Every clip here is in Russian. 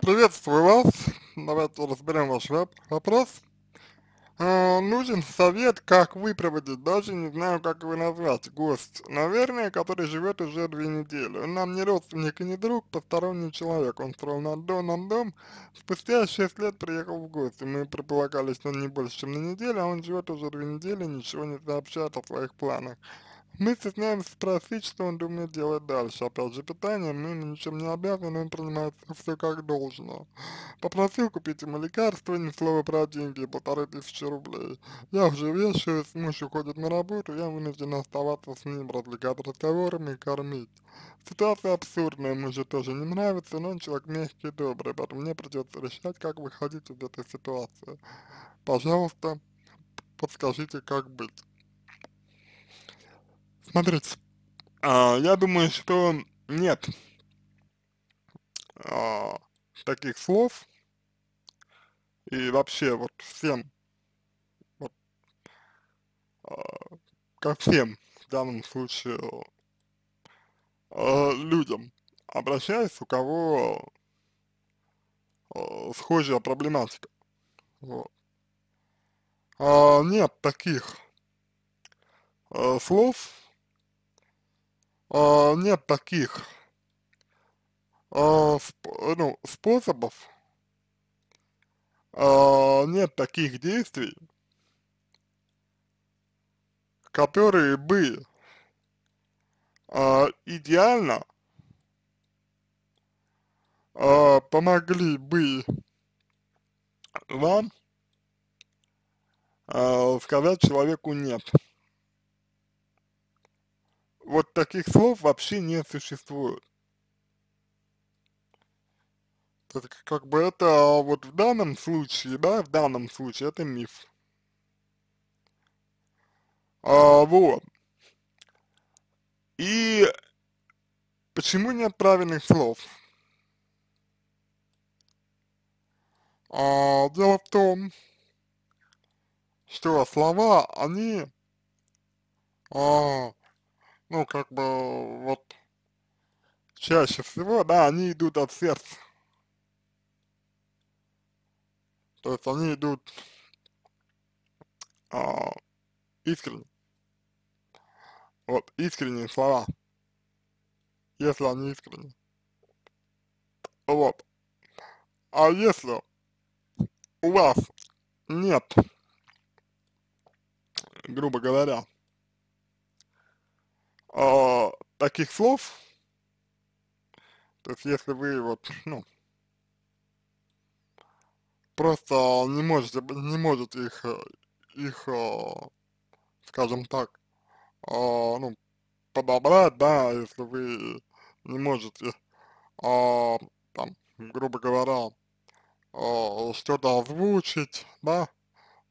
Приветствую вас. Давайте разберем ваш вопрос. Э, нужен совет, как выпроводить, даже не знаю, как его назвать, гость, наверное, который живет уже две недели. Он нам не родственник и не друг, посторонний человек. Он строил над дом, дом. Спустя 6 лет приехал в гости. Мы предполагали, что он не больше, чем на неделю, а он живет уже две недели, ничего не сообщает о своих планах. Мы стесняемся спросить, что он думает делать дальше. Опять же, питание, мы ему ничем не обязаны, он принимает все как должно. Попросил купить ему лекарство, ни слова про деньги, полторы тысячи рублей. Я уже вешаюсь, муж уходит на работу, я вынужден оставаться с ним, развлекать разговорами и кормить. Ситуация абсурдная, мужу тоже не нравится, но он человек мягкий и добрый, поэтому мне придется решать, как выходить из этой ситуации. Пожалуйста, подскажите, как быть. Смотрите, а, я думаю, что нет а, таких слов, и вообще вот всем, вот, а, ко всем в данном случае а, людям обращаюсь, у кого а, схожая проблематика. Вот. А, нет таких а, слов, а, нет таких а, сп, ну, способов, а, нет таких действий, которые бы идеально помогли бы вам сказать человеку нет. Вот таких слов вообще не существует. Это как бы это а вот в данном случае, да, в данном случае это миф. А, вот. И почему нет правильных слов? А, дело в том, что слова, они а, ну, как бы, вот, чаще всего, да, они идут от сердца. То есть они идут а, искренне. Вот, искренние слова. Если они искренние. Вот. А если у вас нет, грубо говоря, э, таких слов, то есть если вы вот, ну, просто не можете, не может их, э, их, э, скажем так, а, ну, подобрать, да, если вы не можете, а, там, грубо говоря, что-то озвучить, да,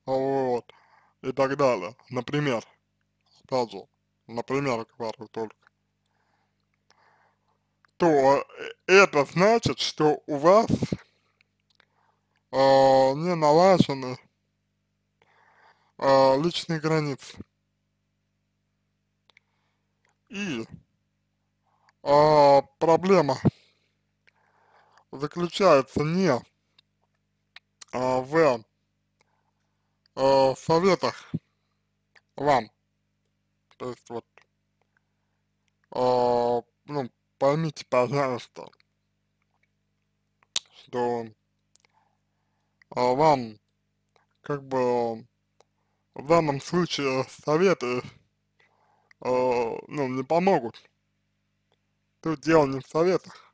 вот, и так далее. Например, опять же, например, говорю только, то э, это значит, что у вас э, не налажены э, личные границы. И э, проблема заключается не э, в э, советах вам, то есть вот, э, ну, поймите, пожалуйста, что э, вам, как бы, в данном случае советы, э, ну, не помогут. Тут дело не в советах.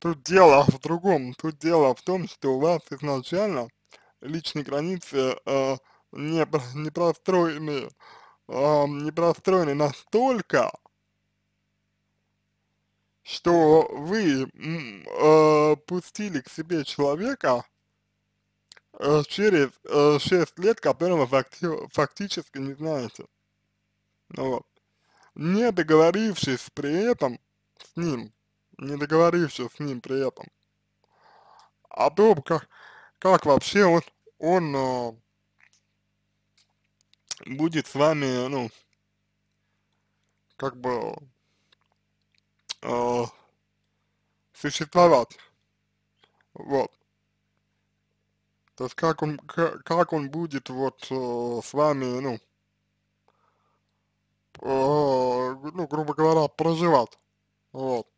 Тут дело в другом. Тут дело в том, что у вас изначально личные границы э, не, не простроены, э, не простроены настолько, что вы э, пустили к себе человека э, через э, 6 лет, которого факти фактически не знаете. Ну вот. Не договорившись при этом с ним, не договорившись с ним при этом, о том, как, как вообще он, он а, будет с вами, ну, как бы э, существовать. Вот. То есть как он, как, он будет вот э, с вами, ну, э, ну, грубо говоря, проживать. Вот.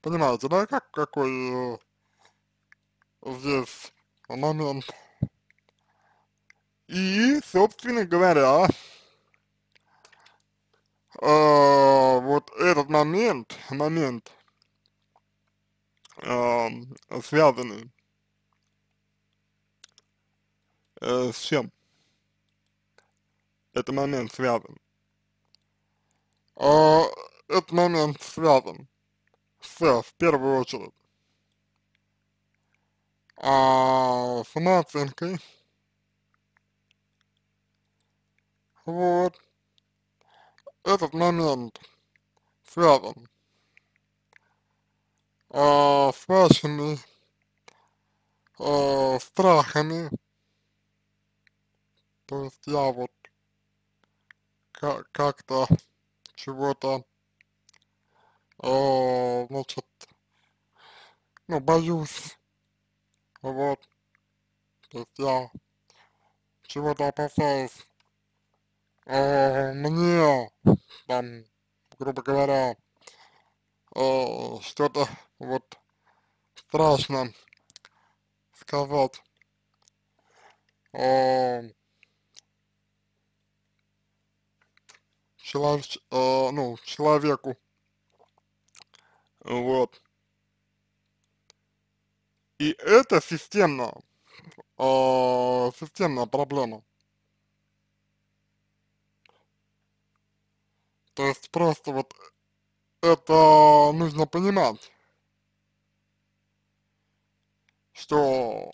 Понимаете, да, как, какой э, здесь момент и, собственно говоря, э, вот этот момент, момент, э, связанный э, с чем? Этот момент связан. Э, этот момент связан с, в первую очередь, э, самооценкой, Вот. Этот момент связан а, с вашими а, страхами. То есть я вот как-то чего-то, э, значит, ну, боюсь, вот, то есть я чего-то опасаюсь, э, мне, там, грубо говоря, э, что-то вот страшно сказать, э, человек, э, ну, человеку, вот. И это системно, э, системная проблема. То есть просто вот это нужно понимать, что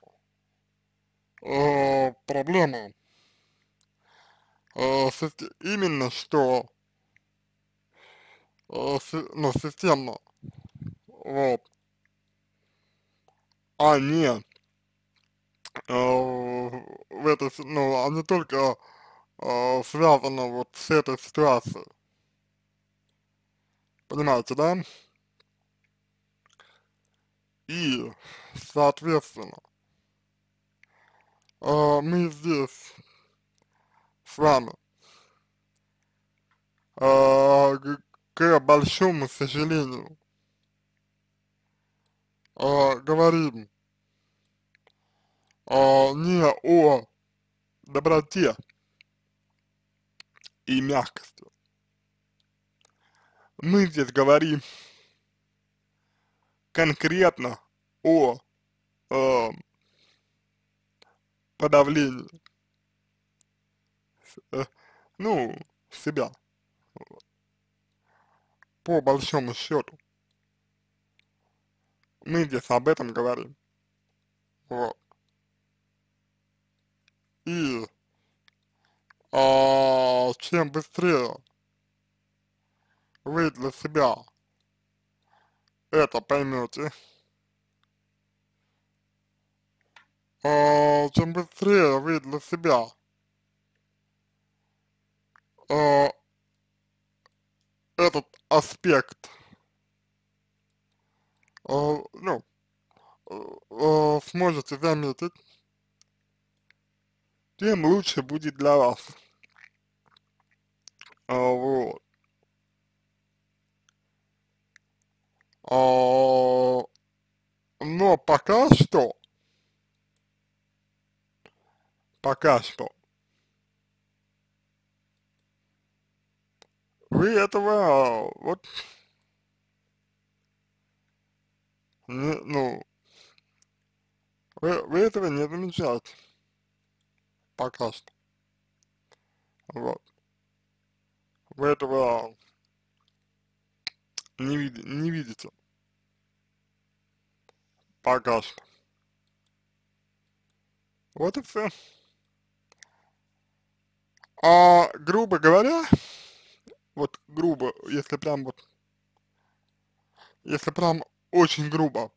э, проблема э, именно что э, ну, системно, вот, а не э, в этой, ну, а не только э, связано вот с этой ситуацией. Понимаете, да? И, соответственно, э, мы здесь с вами э, к большому сожалению э, говорим э, не о доброте и мягкости, мы здесь говорим конкретно о э, подавлении, э, ну, себя, по большому счету. Мы здесь об этом говорим. Вот. И а, чем быстрее вы для себя это поймете, а, чем быстрее вы для себя а, этот аспект, а, ну, сможете заметить, тем лучше будет для вас. вот. А, но ну, а пока что, пока что, вы этого а, вот, не, ну, вы, вы этого не замечаете пока что. Вот. Вы этого не, вид, не видите пожалуйста. Вот и все. А грубо говоря, вот грубо, если прям вот, если прям очень грубо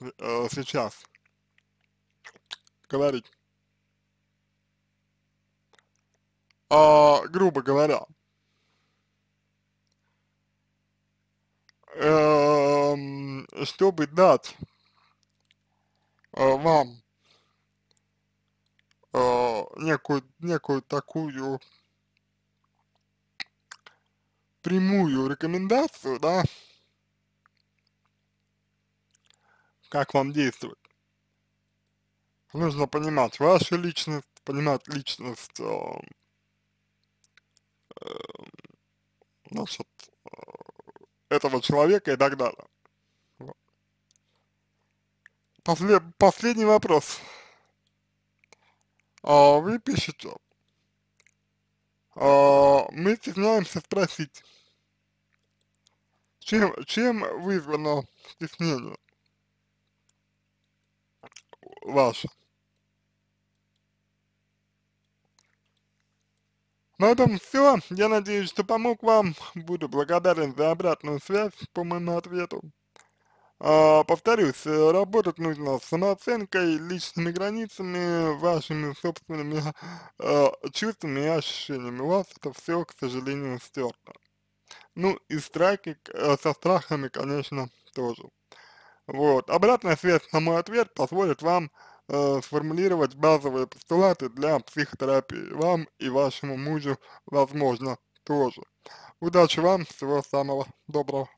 э, сейчас говорить, а, грубо говоря, э, чтобы дать Э, вам э, некую, некую такую прямую рекомендацию, да, как вам действовать. Нужно понимать вашу личность, понимать личность, э, э, значит, э, этого человека и так далее. После, последний вопрос. А, вы пишете, а, мы стесняемся спросить, чем, чем вызвано стеснение ваше? На ну, этом все. Я надеюсь, что помог вам. Буду благодарен за обратную связь по моему ответу. А, повторюсь, э, работать нужно с самооценкой, личными границами, вашими собственными э, чувствами и ощущениями. У вас это все, к сожалению, стерто. Ну и страхи, э, со страхами, конечно, тоже. Вот. Обратная связь на мой ответ позволит вам э, сформулировать базовые постулаты для психотерапии вам и вашему мужу, возможно, тоже. Удачи вам, всего самого доброго.